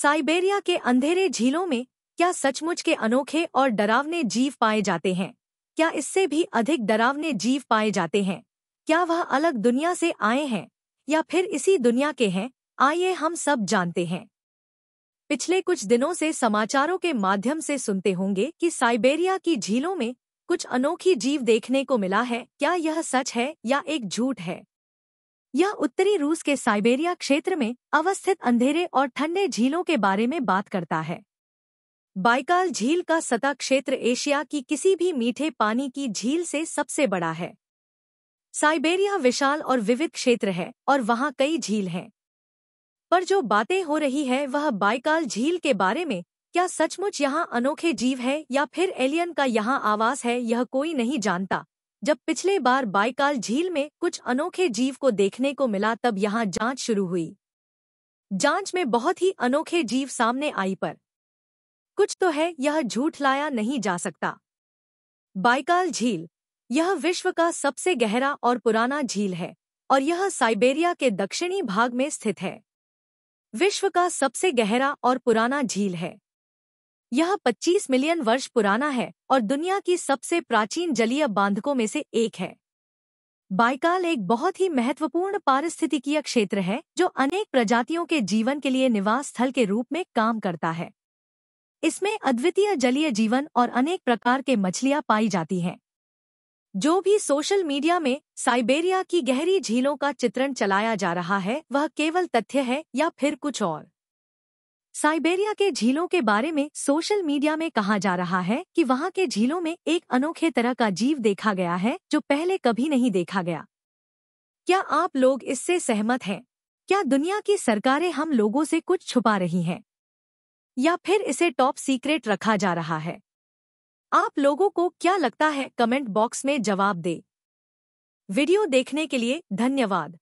Siberia के अंधेरे झीलों में क्या सचमुच के अनोखे और डरावने जीव पाए जाते हैं क्या इससे भी अधिक डरावने जीव पाए जाते हैं क्या वह अलग दुनिया से आए हैं या फिर इसी दुनिया के हैं आइए हम सब जानते हैं पिछले कुछ दिनों से समाचारों के माध्यम से सुनते होंगे कि साइबेरिया की झीलों में कुछ अनोखी जीव देखने को मिला है क्या यह सच है या एक झूठ है यह उत्तरी रूस के साइबेरिया क्षेत्र में अवस्थित अंधेरे और ठंडे झीलों के बारे में बात करता है बाइकाल झील का सतह क्षेत्र एशिया की किसी भी मीठे पानी की झील से सबसे बड़ा है साइबेरिया विशाल और विविध क्षेत्र है और वहाँ कई झील हैं पर जो बातें हो रही है वह बाइकाल झील के बारे में क्या सचमुच यहाँ अनोखे जीव है या फिर एलियन का यहाँ आवास है यह कोई नहीं जानता जब पिछले बार बाइकाल झील में कुछ अनोखे जीव को देखने को मिला तब यहाँ जांच शुरू हुई जांच में बहुत ही अनोखे जीव सामने आई पर कुछ तो है यह झूठ लाया नहीं जा सकता बाइकाल झील यह विश्व का सबसे गहरा और पुराना झील है और यह साइबेरिया के दक्षिणी भाग में स्थित है विश्व का सबसे गहरा और पुराना झील है यह 25 मिलियन वर्ष पुराना है और दुनिया की सबसे प्राचीन जलीय बांधकों में से एक है बाइकाल एक बहुत ही महत्वपूर्ण पारिस्थितिकीय क्षेत्र है जो अनेक प्रजातियों के जीवन के लिए निवास स्थल के रूप में काम करता है इसमें अद्वितीय जलीय जीवन और अनेक प्रकार के मछलियां पाई जाती हैं जो भी सोशल मीडिया में साइबेरिया की गहरी झीलों का चित्रण चलाया जा रहा है वह केवल तथ्य है या फिर कुछ और साइबेरिया के झीलों के बारे में सोशल मीडिया में कहा जा रहा है कि वहां के झीलों में एक अनोखे तरह का जीव देखा गया है जो पहले कभी नहीं देखा गया क्या आप लोग इससे सहमत हैं क्या दुनिया की सरकारें हम लोगों से कुछ छुपा रही हैं या फिर इसे टॉप सीक्रेट रखा जा रहा है आप लोगों को क्या लगता है कमेंट बॉक्स में जवाब दे वीडियो देखने के लिए धन्यवाद